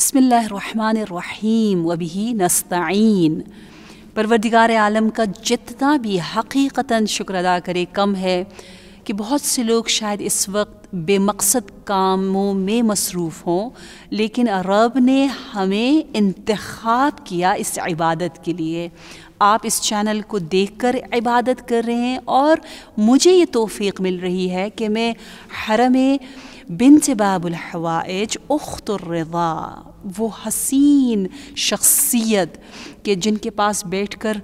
बसम अल्लाम वबी नस्तीन परवरदिगार आलम का जितना भी हकीकता शक्र अदा करे कम है कि बहुत से लोग शायद इस वक्त बेमकसद कामों में मसरूफ़ हों लेकिन रब ने हमें इंतखब किया इस इबादत के लिए आप इस चैनल को देख कर इबादत कर रहे हैं और मुझे ये तोफ़ी मिल रही है कि मैं हर में بنت باب الحوائج أخت الرضا वो हसीन शख्सियत के जिनके पास बैठ कर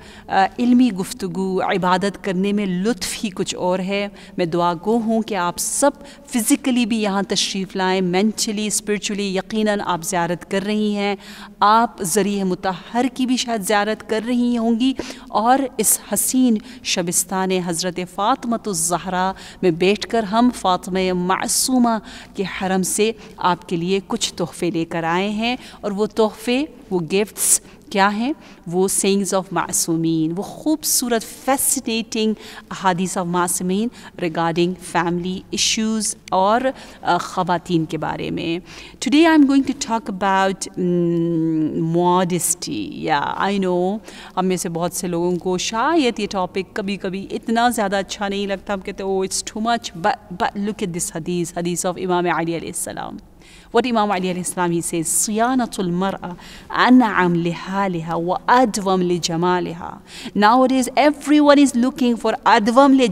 इल्मी गुफ्तु इबादत करने में लुत्फ़ ही कुछ और है मैं दुआ गो हूँ कि आप सब फ़िज़िकली भी यहाँ तशरीफ़ लाएँ मैंटली स्परिचुअली यकीन आप ज़्यारत कर रही हैं आप ज़रिए मतहर की भी शायद ज़्यारत कर रही होंगी और इस हसीन शबिस्तान हज़रत फ़ातमतज़हरा में बैठ कर हम फ़ातम मासूमा के हरम से आपके लिए कुछ तोहफ़े लेकर आए हैं हैं और वो तोहफ़े वो गिफ्ट्स क्या हैं वो सेंग्स ऑफ मासूमीन वो खूबसूरत फैसिनेटिंग अहादीस ऑफ मासूमीन रिगार्डिंग फैमिली इश्यूज़ और ख़वान के बारे में today I am going to talk about modesty या आई नो हम में से बहुत से लोगों को शायद ये टॉपिक कभी कभी इतना ज़्यादा अच्छा नहीं लगता हम कहते oh it's too much but look at this हदीस हदीस ऑफ इमाम आलिया सलाम what Imam Ali alayhi salam he says siyanatul mar'a an'am lihaliha wa adwam li jamaliha nowadays everyone is looking for adwam li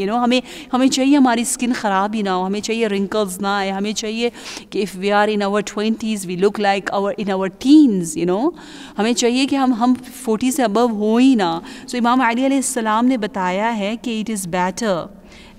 you know hame hame chahiye hamari skin kharab hi na hame chahiye wrinkles na hai hame chahiye ki if we are in our 20s we look like in our teens you know hame chahiye ki hum hum 40 se above ho so Imam Ali alayhi salam ne bataya hai it is better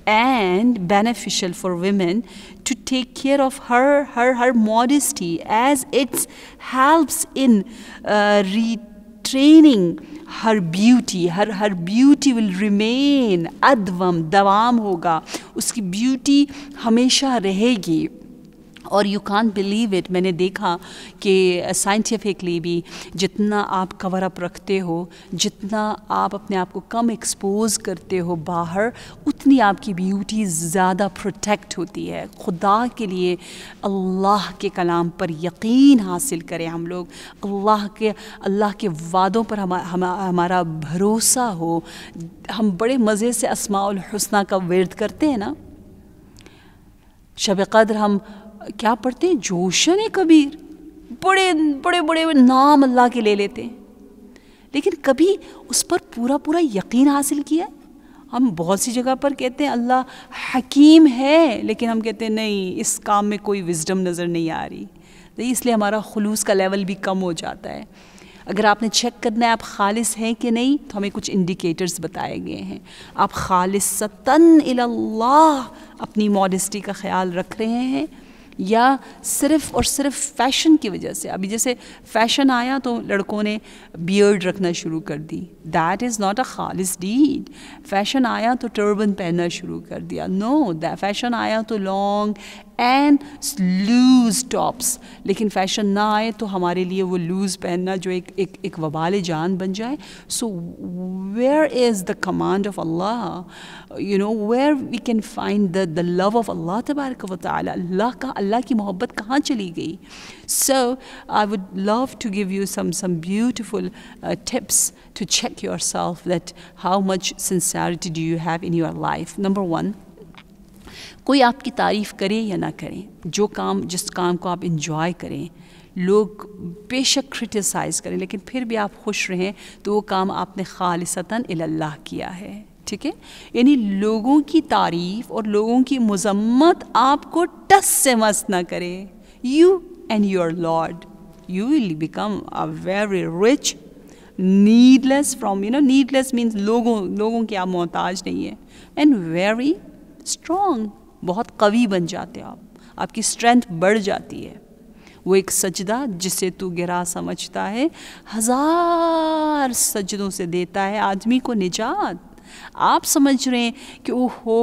and beneficial for women to take care of her her her modesty as it helps in uh, retraining her beauty her her beauty will remain advam dawam hoga uski beauty hamesha rahegi और you can believe it मैंने देखा कि scientifically भी जितना आप cover up रखते हो जितना आप अपने आप को कम एक्सपोज करते हो बाहर उतनी आपकी ब्यूटी ज़्यादा प्रोटेक्ट होती है खुदा के लिए अल्लाह के कलाम पर यकीन हासिल करें हम लोग अल्लाह के अल्लाह के वादों पर हम, हमारा भरोसा हो हम बड़े मज़े से असमाउल हसना का वर्द करते हैं ना शब कद्र हम क्या पढ़ते हैं जोशन है कबीर बड़े बड़े बड़े नाम अल्लाह के ले लेते हैं लेकिन कभी उस पर पूरा पूरा यकीन हासिल किया हम बहुत सी जगह पर कहते हैं अल्लाह हकीम है लेकिन हम कहते हैं नहीं इस काम में कोई विजडम नज़र नहीं आ रही तो इसलिए हमारा खलूस का लेवल भी कम हो जाता है अगर आपने चेक करना है आप खालिस हैं कि नहीं तो हमें कुछ इंडिकेटर्स बताए गए हैं आप खालिस सतन अपनी मॉडस्टी का ख्याल रख रहे हैं या सिर्फ और सिर्फ फैशन की वजह से अभी जैसे फैशन आया तो लड़कों ने बियर्ड रखना शुरू कर दी दैट इज़ नॉट अ खालिस डीड फैशन आया तो टर्बन पहनना शुरू कर दिया नो no, फैशन आया तो लॉन्ग एंड लूज टॉप्स लेकिन फैशन ना आए तो हमारे लिए वो लूज पहनना जो एक एक, एक वबाल जान बन जाए so where is the command of Allah you know where we can find the the love of Allah तबारक व ताली अल्लाह का अल्लाह की मोहब्बत कहाँ चली गई so I would love to give you some some beautiful tips to check yourself that how much sincerity do you have in your life number one कोई आपकी तारीफ़ करे या ना करे जो काम जिस काम को आप इंजॉय करें लोग बेशक क्रिटिसाइज़ करें लेकिन फिर भी आप खुश रहें तो वो काम आपने खालिसता अल्लाह किया है ठीक है यानी लोगों की तारीफ़ और लोगों की मजम्मत आपको टस से मस ना करे you and your lord you will become a very rich needless from you know needless means लोगों लोगों के आप मोहताज नहीं है एंड वेरी स्ट्रॉन्ग बहुत कवि बन जाते हो आप आपकी स्ट्रेंथ बढ़ जाती है वो एक सजदा जिसे तू गिरा समझता है हज़ार सजदों से देता है आदमी को निजात आप समझ रहे हैं कि ओहो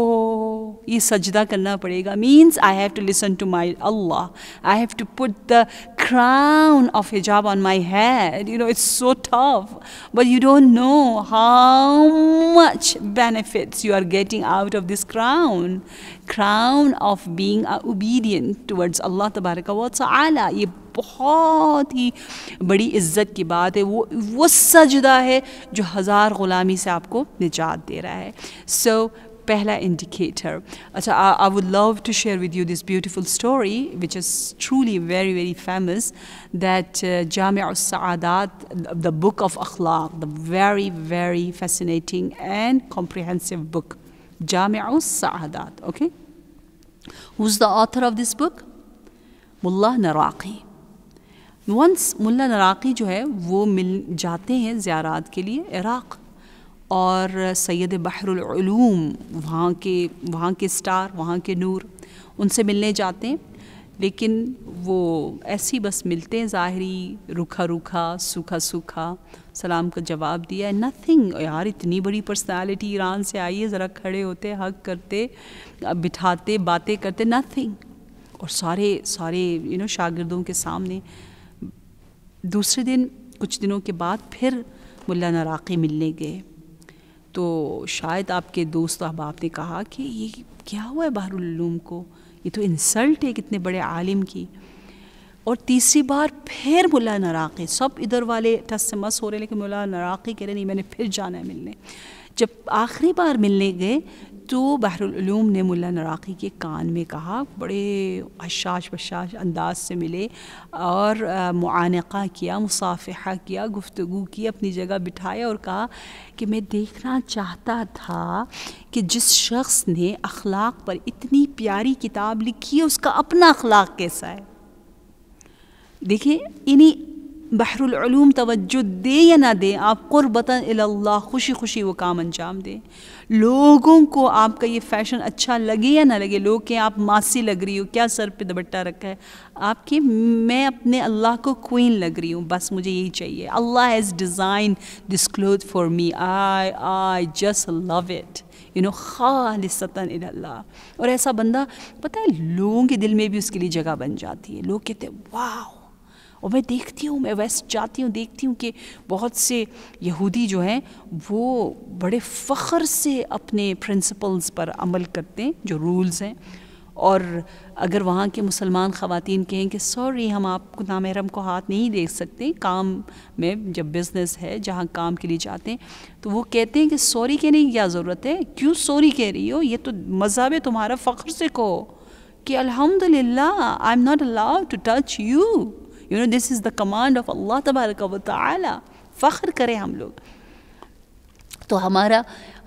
ये सजदा करना पड़ेगा means I have to listen to my Allah I have to put the crown of hijab on my head. You know, it's so tough. But you don't know how much benefits you are getting out of this crown. Crown of being obedient towards Allah तबारक व ताला ये बहुत ही बड़ी इज्जत की बात है वो वो सजदा है जो हज़ार ग़ुलामी से आपको निजात दे रहा है सो so, pehla indicator. So I, I, would love to share with you this beautiful story, which is truly very, very famous, that uh, al-Sa'adat, the book of akhlaq, the very, very fascinating and comprehensive book, Jami' al-Sa'adat, okay? Who's the author of this book? Mullah Naraqi. Once मुल्ला नराकी जो है वो to visit हैं ज़्यारात के और सैद बहरलूम वहाँ के वहाँ के स्टार वहाँ के नूर उनसे मिलने जाते हैं लेकिन वो ऐसी बस मिलते हैं ज़ाहरी रुखा रूखा सूखा सूखा सलाम का जवाब दिया है नथिंग यार इतनी बड़ी पर्सनालिटी ईरान से आई है ज़रा खड़े होते हक करते बिठाते बातें करते नथिंग और सारे सारे यू नो शागिर्दों के सामने दूसरे दिन कुछ दिनों के बाद फिर मुल्ला नाराकी मिलने गए तो शायद आपके दोस्त तो अहबाब ने कहा कि ये क्या हुआ है बहरूम को ये तो इंसल्ट है कितने बड़े आलिम की और तीसरी बार फिर मुला नराक़ी सब इधर वाले टस से मस हो रहे लेकिन मुला नराक़ी कह रहे नहीं मैंने फिर जाना है मिलने जब आखिरी बार मिलने गए तो बहरूम ने मुल्ला नराकी के कान में कहा बड़े अशाश बशाश अंदाज से मिले और मुआनका किया मुसाफ़ा किया गुफ्तु की अपनी जगह बिठाया और कहा कि मैं देखना चाहता था कि जिस शख्स ने अखलाक पर इतनी प्यारी किताब लिखी है उसका अपना अखलाक कैसा है देखिए इन्हीं बहरुल तोज्जो तवज्जो दे या ना दे आप क़ुरबतन अल्लाह खुशी खुशी वो काम अंजाम दें लोगों को आपका ये फ़ैशन अच्छा लगे या ना लगे लोग के आप मासी लग रही हो क्या सर पे दबट्टा रखा है आपके मैं अपने अल्लाह को क्वीन लग रही हूँ बस मुझे यही चाहिए Allah has design this cloth for me I I just love it you know खालिसतन और ऐसा बंदा पता है लोगों के दिल में भी उसके लिए जगह बन जाती है लोग कहते हैं वाह और मैं देखती हूँ मैं वैसे जाती हूँ देखती हूँ कि बहुत से यहूदी जो हैं वो बड़े फ़ख्र से अपने प्रिंसिपल्स पर अमल करते हैं जो रूल्स हैं और अगर वहाँ के मुसलमान ख़वान कहें कि सॉरी हम आपको नामहरम को हाथ नहीं देख सकते काम में जब बिज़नेस है जहाँ काम के लिए जाते हैं तो वो कहते हैं कि सॉरी कहने की क्या ज़रूरत है क्यों सॉरी कह रही हो ये तो मज़हब है तुम्हारा फ़ख्र से कहो कि अल्हम्दुलिल्लाह I am not allowed to touch you you know this is the command of Allah तबारक व ताली फ़ख्र करें हम लोग तो हमारा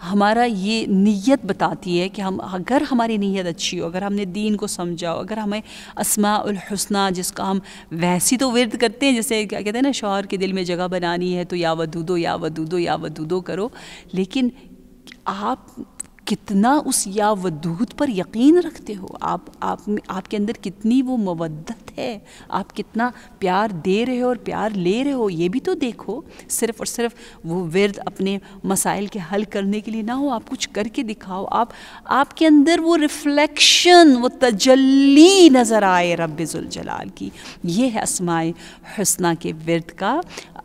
हमारा ये नीयत बताती है कि हम अगर हमारी नीयत अच्छी हो अगर हमने दीन को समझा हो अगर हमें असमाउलहसना जिसका हम वैसी तो विरद करते हैं जैसे क्या कहते हैं ना शोहर के दिल में जगह बनानी है तो या वदूदो या वदूदो या वदूदो करो लेकिन आप कितना उस या वदूत पर यकीन रखते हो आप आप आपके अंदर कितनी वो मवदत है आप कितना प्यार दे रहे हो और प्यार ले रहे हो ये भी तो देखो सिर्फ और सिर्फ वो वर्द अपने मसाइल के हल करने के लिए ना हो आप कुछ करके दिखाओ आप आपके अंदर वो रिफ्लेक्शन वो तजल्ली नज़र आए रब्ज़ुलजलाल की ये है असमाय हसना के वर्द का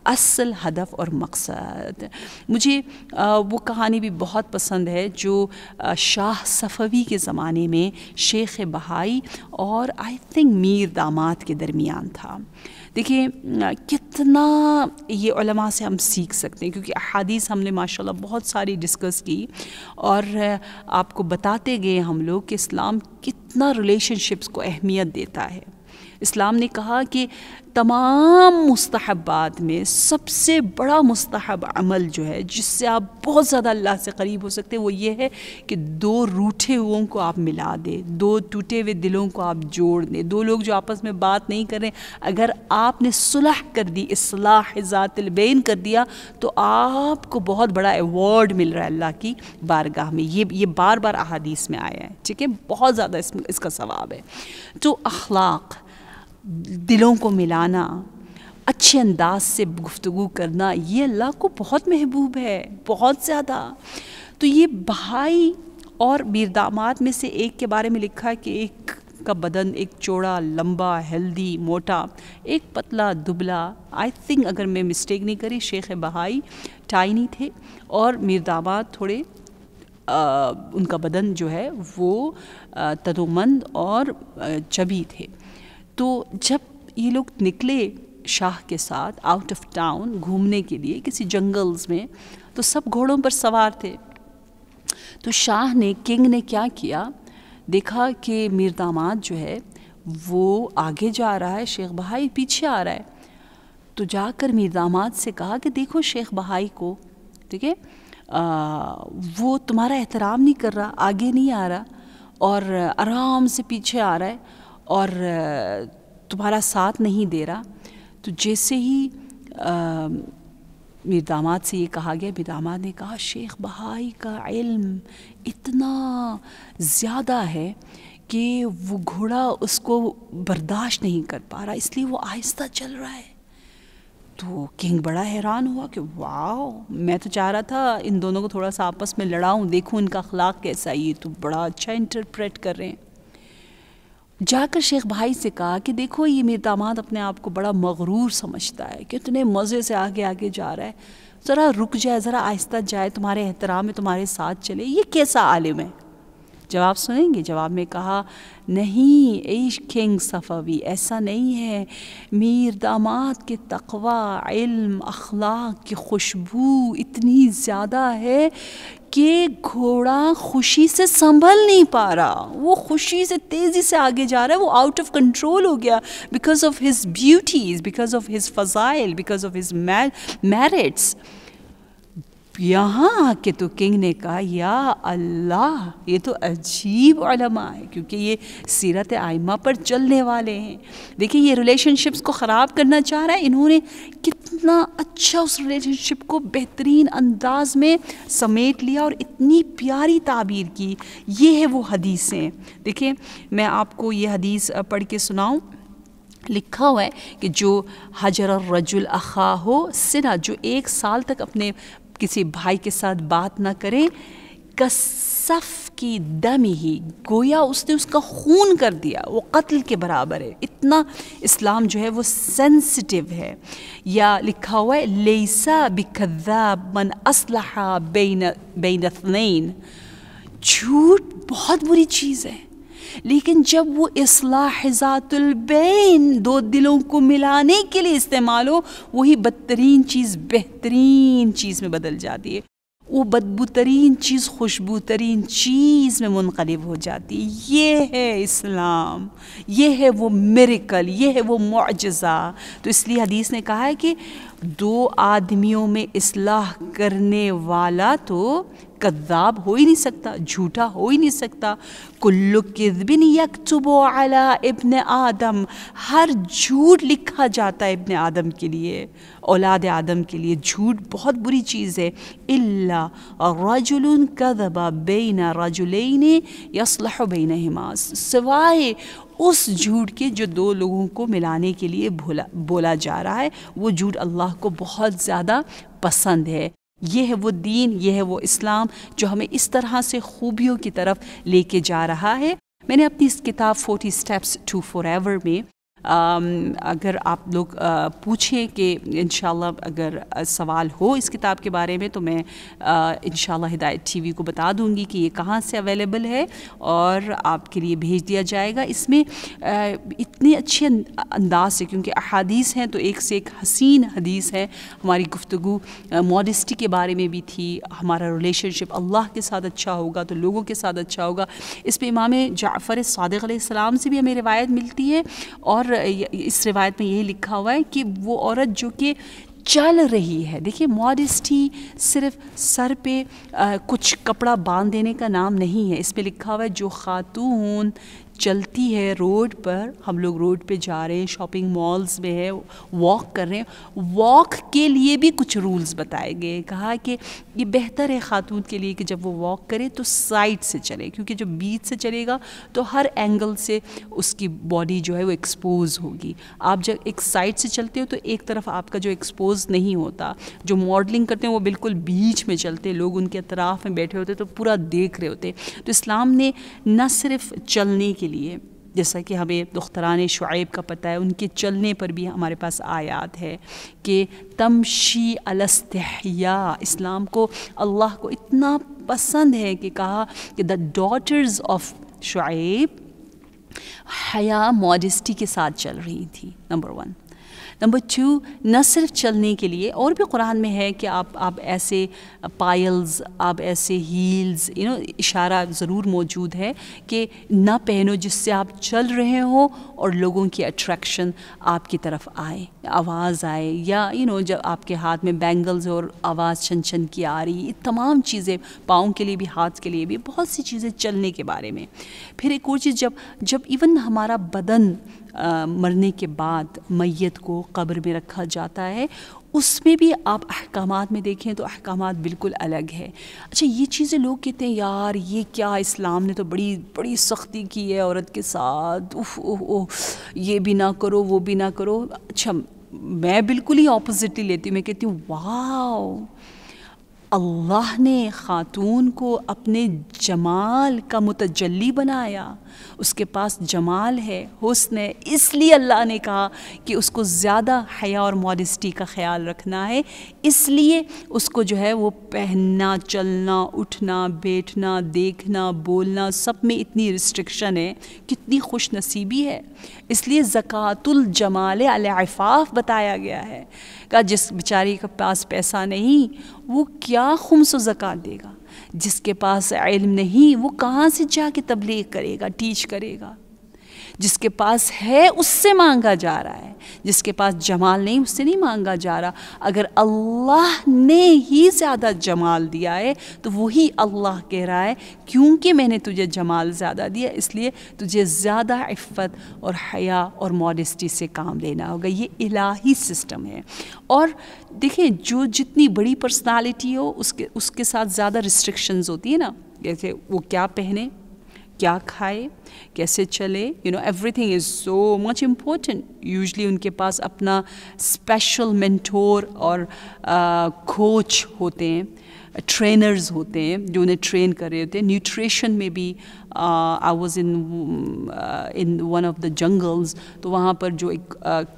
असल हदफ और मकसद मुझे वो कहानी भी बहुत पसंद है जो शाह सफ़वी के ज़माने में शेख बहाई और आई थिंक मीर दामाद के दरमियान था देखिए कितना ये से हम सीख सकते हैं क्योंकि अदीस हमने माशाल्लाह बहुत सारी डिस्कस की और आपको बताते गए हम लोग कि इस्लाम कितना रिलेशनशिप्स को अहमियत देता है इस्लाम ने कहा कि तमाम मुस्तहबात में सबसे बड़ा मुस्तहब अमल जो है जिससे आप बहुत ज़्यादा अल्लाह से करीब हो सकते हैं वो ये है कि दो रूठे हुओं को आप मिला दें दो टूटे हुए दिलों को आप जोड़ दें दो लोग जो आपस में बात नहीं कर रहे अगर आपने सुलह कर दी असलाह ज़ातिलबैन कर दिया तो आपको बहुत बड़ा अवॉर्ड मिल रहा है अल्लाह की बारगाह में ये ये बार बार अहादीस में आया है ठीक है बहुत ज़्यादा इस, इसका सवाब है तो अखलाक़ दिलों को मिलाना अच्छे अंदाज से गुफ्तु करना ये अल्लाह को बहुत महबूब है बहुत ज़्यादा तो ये भाई और बीरदामात में से एक के बारे में लिखा है कि एक का बदन एक चौड़ा लंबा हेल्दी मोटा एक पतला दुबला आई थिंक अगर मैं मिस्टेक नहीं करी शेख बहाई टाइनी थे और मीरदाबाद थोड़े आ, उनका बदन जो है वो तदोमंद और चबी थे तो जब ये लोग निकले शाह के साथ आउट ऑफ टाउन घूमने के लिए किसी जंगल्स में तो सब घोड़ों पर सवार थे तो शाह ने किंग ने क्या किया देखा कि मीर दामाद जो है वो आगे जा रहा है शेख बहाई पीछे आ रहा है तो जाकर मीर दामाद से कहा कि देखो शेख बहाई को ठीक है वो तुम्हारा एहतराम नहीं कर रहा आगे नहीं आ रहा और आराम से पीछे आ रहा है और तुम्हारा साथ नहीं दे रहा तो जैसे ही मेरे दामाद से ये कहा गया मेरे दामाद ने कहा शेख बहाई का इल्म इतना ज़्यादा है कि वो घोड़ा उसको बर्दाश्त नहीं कर पा रहा इसलिए वो आहिस्ता चल रहा है तो किंग बड़ा हैरान हुआ कि वाह मैं तो चाह रहा था इन दोनों को थोड़ा सा आपस में लड़ाऊँ देखूँ इनका अखलाक कैसा ये तो बड़ा अच्छा इंटरप्रेट कर रहे हैं जाकर शेख भाई से कहा कि देखो ये मेरे दामाद अपने आप को बड़ा मगरूर समझता है कि इतने मज़े से आगे आगे जा रहा है ज़रा रुक जाए ज़रा आहिस्ता जाए तुम्हारे एहतराम में तुम्हारे साथ चले ये कैसा आलिम है जवाब सुनेंगे जवाब में कहा नहीं ऐश किंग सफ़वी ऐसा नहीं है मीर दामाद के तकवा इल्म अखलाक की खुशबू इतनी ज़्यादा है कि घोड़ा खुशी से संभल नहीं पा रहा वो खुशी से तेज़ी से आगे जा रहा है वो आउट ऑफ कंट्रोल हो गया because of his beauties because of his फ़ज़ाइल बिकॉज ऑफ हिज़ मेरिट्स यहाँ आके तो किंग ने कहा या अल्लाह ये तो अजीब अलमा है क्योंकि ये सीरत आयमा पर चलने वाले हैं देखिए ये रिलेशनशिप्स को ख़राब करना चाह रहा है इन्होंने कितना अच्छा उस रिलेशनशिप को बेहतरीन अंदाज में समेट लिया और इतनी प्यारी ताबीर की ये है वो हदीसें देखिए मैं आपको ये हदीस पढ़ के सुनाऊँ लिखा हुआ है कि जो हजर रजुल अखा हो सिना जो एक साल तक अपने किसी भाई के साथ बात ना करें कसफ की दम ही गोया उसने उसका खून कर दिया वो कत्ल के बराबर है इतना इस्लाम जो है वो सेंसिटिव है या लिखा हुआ है लेसा बिकदाब मन असलहा बेन बेन झूठ बहुत बुरी चीज़ है लेकिन जब वो असलाह ज़ातुलबैन दो दिलों को मिलाने के लिए इस्तेमाल हो वही बदतरीन चीज़ बेहतरीन चीज़ में बदल जाती है वो बदबू तरीन चीज़ खुशबू तरीन चीज़ में मुनकलब हो जाती है ये है इस्लाम ये है वो मेरिकल ये है वो मुआजा तो इसलिए हदीस ने कहा है कि दो आदमियों में इसलाह करने वाला तो कद्दाब हो ही नहीं सकता झूठा हो ही नहीं सकता कुल्लु यक यकतुबो अला इब्न आदम हर झूठ लिखा जाता है इब्न आदम के लिए औलाद आदम के लिए झूठ बहुत बुरी चीज़ है इल्ला रजुल कदबा बेना रजुलैन यसलह बेन हिमास सिवाय उस झूठ के जो दो लोगों को मिलाने के लिए बोला बोला जा रहा है वो झूठ अल्लाह को बहुत ज़्यादा पसंद है यह है वो दीन यह है वो इस्लाम जो हमें इस तरह से खूबियों की तरफ लेके जा रहा है मैंने अपनी इस किताब forty steps to forever में Um, अगर आप लोग पूछें कि इन अगर सवाल हो इस किताब के बारे में तो मैं इन हिदायत टीवी को बता दूंगी कि ये कहाँ से अवेलेबल है और आपके लिए भेज दिया जाएगा इसमें इतने अच्छे अं, अंदाज से क्योंकि अदीस हैं तो एक से एक हसीन हदीस है हमारी गुफ्तु मॉडस्टी के बारे में भी थी हमारा रिलेशनशिप अल्लाह के साथ अच्छा होगा तो लोगों के साथ अच्छा होगा इस पर इमाम जाफ़र सदक से भी हमें रिवायत मिलती है और इस रिवायत में यही लिखा हुआ है कि वो औरत जो कि चल रही है देखिए मॉडस्टी सिर्फ सर पे आ, कुछ कपड़ा बांध देने का नाम नहीं है इस पर लिखा हुआ है जो खातून चलती है रोड पर हम लोग रोड पे जा रहे हैं शॉपिंग मॉल्स में है वॉक कर रहे हैं वॉक के लिए भी कुछ रूल्स बताए गए कहा कि ये बेहतर है ख़ातून के लिए कि जब वो वॉक करे तो साइड से चले क्योंकि जब बीच से चलेगा तो हर एंगल से उसकी बॉडी जो है वो एक्सपोज होगी आप जब एक साइड से चलते हो तो एक तरफ आपका जो एक्सपोज नहीं होता जो मॉडलिंग करते हैं वो बिल्कुल बीच में चलते हैं लोग उनके अतराफ़ में बैठे होते तो पूरा देख रहे होते तो इस्लाम ने न सिर्फ चलने के लिए जैसा कि हमें दुख्तरान शुएब का पता है उनके चलने पर भी हमारे पास आयात है कि तमशी अलस्तया इस्लाम को अल्लाह को इतना पसंद है कि कहा कि द डॉटर्स ऑफ शुएब हया मॉडस्टी के साथ चल रही थी नंबर वन नंबर टू न सिर्फ चलने के लिए और भी कुरान में है कि आप आप ऐसे पायल्स आप ऐसे हील्स यू नो इशारा ज़रूर मौजूद है कि ना पहनो जिससे आप चल रहे हो और लोगों की अट्रैक्शन आपकी तरफ आए आवाज़ आए या यू नो जब आपके हाथ में बैंगल्स और आवाज़ छन छन की आ रही ये तमाम चीज़ें पाँव के लिए भी हाथ के लिए भी बहुत सी चीज़ें चलने के बारे में फिर एक और चीज़ जब जब इवन हमारा बदन आ, मरने के बाद मैत को कब्र में रखा जाता है उसमें भी आप अहकाम में देखें तो अहकाम बिल्कुल अलग है अच्छा ये चीज़ें लोग कहते हैं यार ये क्या इस्लाम ने तो बड़ी बड़ी सख्ती की है औरत के साथ उफ ओह ओह ये भी ना करो वो भी ना करो अच्छा मैं बिल्कुल ही ऑपोजिट ही लेती हूँ मैं कहती हूँ वाह अल्लाह ने ख़ातून को अपने जमाल का मुतजली बनाया उसके पास जमाल है हुस्न है इसलिए अल्लाह ने कहा कि उसको ज़्यादा हया और मॉडस्टी का ख्याल रखना है इसलिए उसको जो है वो पहनना चलना उठना बैठना देखना बोलना सब में इतनी रिस्ट्रिक्शन है कितनी खुश नसीबी है इसलिए ज़क़ातुलजमाल जमाल आफ़ाफ़ बताया गया है का जिस बेचारी के पास पैसा नहीं वो क्या खुमस ज़क़़त देगा जिसके पास इल्म नहीं वो कहाँ से जा के तबलीग करेगा टीच करेगा जिसके पास है उससे मांगा जा रहा है जिसके पास जमाल नहीं उससे नहीं मांगा जा रहा अगर अल्लाह ने ही ज़्यादा जमाल दिया है तो वही अल्लाह कह रहा है क्योंकि मैंने तुझे जमाल ज़्यादा दिया इसलिए तुझे ज़्यादा इफ़त और हया और मॉडस्टी से काम लेना होगा ये इलाही सिस्टम है और देखें जो जितनी बड़ी पर्सनालिटी हो उसके उसके साथ ज़्यादा रिस्ट्रिक्शंस होती है ना जैसे वो क्या पहने क्या खाए कैसे चले you know everything is so much important usually उनके पास अपना स्पेशल मेंटोर और कोच होते हैं ट्रेनर्स होते हैं जो उन्हें ट्रेन कर रहे होते हैं न्यूट्रिशन में भी I was in in one of the jungles तो वहाँ पर जो एक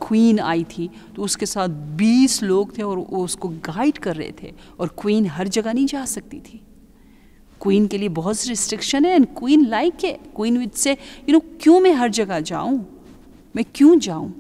क्वीन uh, आई थी तो उसके साथ 20 लोग थे और वो उसको गाइड कर रहे थे और क्वीन हर जगह नहीं जा सकती थी क्वीन के लिए बहुत रिस्ट्रिक्शन है एंड क्वीन लाइक है क्वीन विद से यू नो क्यों मैं हर जगह जाऊं मैं क्यों जाऊं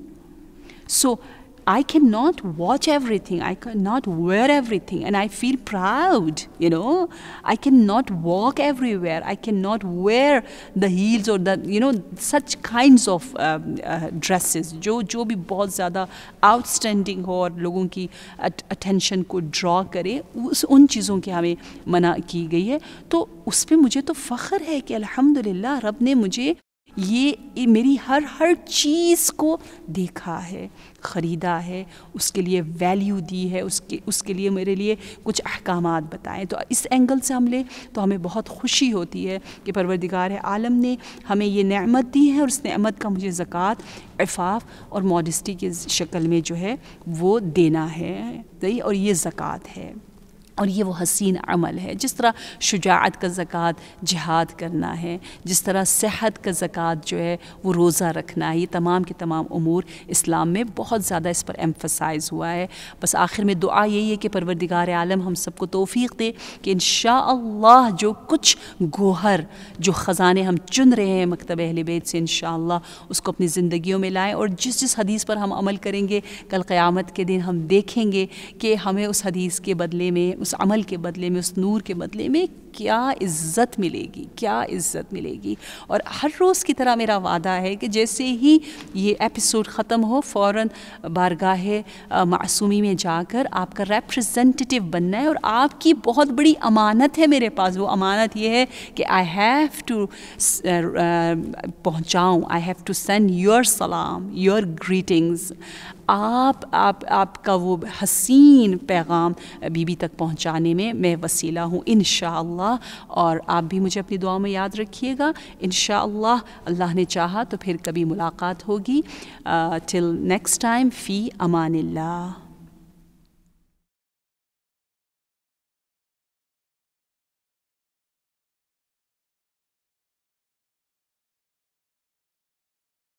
सो so, I cannot watch everything. I cannot wear everything. And I feel proud, you know. I cannot walk everywhere. I cannot wear the heels or the, you know, such kinds of um, uh, dresses. Jo, jo bhi भी बहुत outstanding ho aur logon ki at attention ko draw kare, us, un chizon की हमें mana ki gayi hai. To us pe mujhe to fakhr hai ki alhamdulillah, रब ne mujhe ये मेरी हर हर चीज़ को देखा है ख़रीदा है उसके लिए वैल्यू दी है उसके उसके लिए मेरे लिए कुछ अहकाम बताएं तो इस एंगल से हम लें तो हमें बहुत खुशी होती है कि परवरदिगार आलम ने हमें ये नेमत दी है और उस नेमत का मुझे ज़क़़त अफाफ और मॉडस्टी की शक्ल में जो है वो देना है और ये ज़क़़त है और ये वो हसीन अमल है जिस तरह शुजात का ज़क़़त जिहाद करना है जिस तरह सेहत का ज़क़़त जो है वो रोज़ा रखना है ये तमाम के तमाम अमूर इस्लाम में बहुत ज़्यादा इस पर एम्फसाइज हुआ है बस आखिर में दुआ यही है कि परवरदिगार आलम हम सबको तोफ़ी दे कि इन जो कुछ गोहर जो ख़जाने हम चुन रहे हैं मकतब अहल बैत से इन उसको अपनी ज़िंदगी में लाएँ और जिस जिस हदीस पर हम अमल करेंगे कल क़्यामत के दिन हम देखेंगे कि हमें उस हदीस के बदले में उस अमल के बदले में उस नूर के बदले में एक क्या इज्जत मिलेगी क्या इज्जत मिलेगी और हर रोज़ की तरह मेरा वादा है कि जैसे ही ये एपिसोड ख़त्म हो फ़ौर बारगाह मासूमी में जाकर आपका रिप्रेजेंटेटिव बनना है और आपकी बहुत बड़ी अमानत है मेरे पास वो अमानत ये है कि आई हैव टू पहुँचाऊँ I have to send your सलाम योर ग्रीटिंग्स आप आप आपका वो हसीन पैगाम बीबी तक पहुँचाने में मैं वसीला हूँ इन और आप भी मुझे अपनी दुआओं में याद रखिएगा इन अल्लाह ने चाहा तो फिर कभी मुलाकात होगी टिल नेक्स्ट टाइम फ़ी अमान